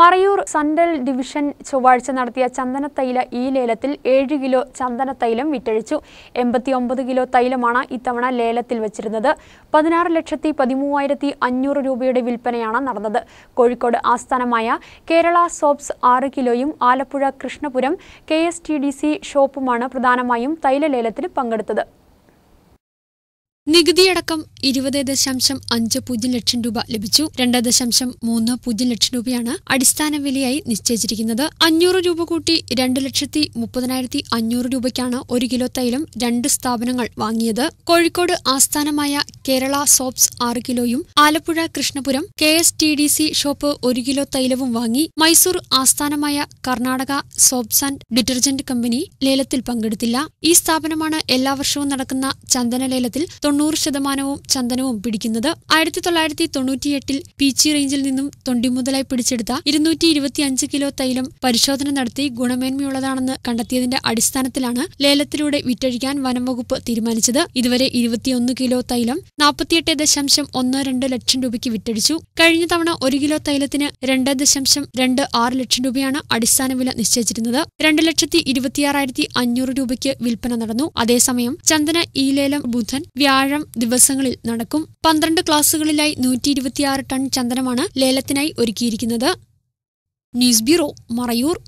Marayur സണ്ടൽ division ചൊവ്വാഴ്ച നടത്തിയ ചന്ദനത്തൈല ഈ ലേലത്തിൽ ഏഴ് കിലോ ചന്ദനത്തൈലം വിറ്റഴിച്ചു ഒമ്പത് കിലോ തൈലമാണ് ഇത്തവണ ലേലത്തിൽ വച്ചിരുന്നത് പതിനാറ് ലക്ഷത്തി പതിമൂവായിരത്തി അഞ്ഞൂറ് രൂപയുടെ വിൽപ്പനയാണ് നടന്നത് കോഴിക്കോട് ആസ്ഥാനമായ കേരള സോപ്സ് ആറ് കിലോയും ആലപ്പുഴ കൃഷ്ണപുരം കെ ഷോപ്പുമാണ് പ്രധാനമായും തൈല ലേലത്തിൽ പങ്കെടുത്തത് നികുതിയടക്കം ഇരുപത് ദശാംശം അഞ്ച് പൂജ്യം ലക്ഷം രൂപ ലഭിച്ചു രണ്ട് ദശാംശം മൂന്ന് പൂജ്യം ലക്ഷം രൂപയാണ് അടിസ്ഥാന വിലയായി നിശ്ചയിച്ചിരിക്കുന്നത് അഞ്ഞൂറ് രൂപ കൂട്ടി രണ്ട് ലക്ഷത്തി മുപ്പതിനായിരത്തി അഞ്ഞൂറ് രൂപയ്ക്കാണ് ഒരു കിലോ തൈലം രണ്ട് സ്ഥാപനങ്ങൾ വാങ്ങിയത് കോഴിക്കോട് ആസ്ഥാനമായ കേരള സോപ്സ് ആറ് കിലോയും Alappuzha Krishnapuram K S T D C shop ഒരു കിലോ തൈലവും വാങ്ങി മൈസൂർ ആസ്ഥാനമായ Karnataka Soaps and detergent company ലേലത്തിൽ പങ്കെടുത്തില്ല ഈ സ്ഥാപനമാണ് എല്ലാ വർഷവും നടക്കുന്ന ചന്ദന ലേലത്തിൽ തൊണ്ണൂറ് തൊണ്ണൂറ് ശതമാനവും ചന്ദനവും പിടിക്കുന്നത് ആയിരത്തി തൊള്ളായിരത്തി തൊണ്ണൂറ്റിയെട്ടിൽ പീച്ചി റേഞ്ചിൽ നിന്നും തൊണ്ടിമുതലായി പിടിച്ചെടുത്ത ഇരുന്നൂറ്റി ഇരുപത്തിയഞ്ച് കിലോ തൈലം പരിശോധന നടത്തി ഗുണമേന്മയുള്ളതാണെന്ന് കണ്ടെത്തിയതിന്റെ അടിസ്ഥാനത്തിലാണ് ലേലത്തിലൂടെ വിറ്റഴിക്കാൻ വനം വകുപ്പ് തീരുമാനിച്ചത് ഇതുവരെ ഇരുപത്തിയൊന്ന് കിലോ തൈലം നാൽപ്പത്തിയെട്ട് ദശാംശം ഒന്ന് രണ്ട് ലക്ഷം രൂപയ്ക്ക് വിറ്റഴിച്ചു കഴിഞ്ഞ തവണ ഒരു കിലോ തൈലത്തിന് രണ്ട് ദശാംശം രണ്ട് ആറ് ലക്ഷം രൂപയാണ് അടിസ്ഥാന വില നിശ്ചയിച്ചിരുന്നത് രണ്ട് ലക്ഷത്തി ഇരുപത്തിയാറായിരത്തി അഞ്ഞൂറ് രൂപയ്ക്ക് വിൽപ്പന നടന്നു അതേസമയം ചന്ദന ഈ ലേലം ബുധൻ വ്യാഴം വ്യാഴം ദിവസങ്ങളിൽ നടക്കും പന്ത്രണ്ട് ക്ലാസുകളിലായി നൂറ്റി ഇരുപത്തിയാറ് ടൺ ചന്ദനമാണ് ലേലത്തിനായി ഒരുക്കിയിരിക്കുന്നത് ന്യൂസ് ബ്യൂറോ മറയൂർ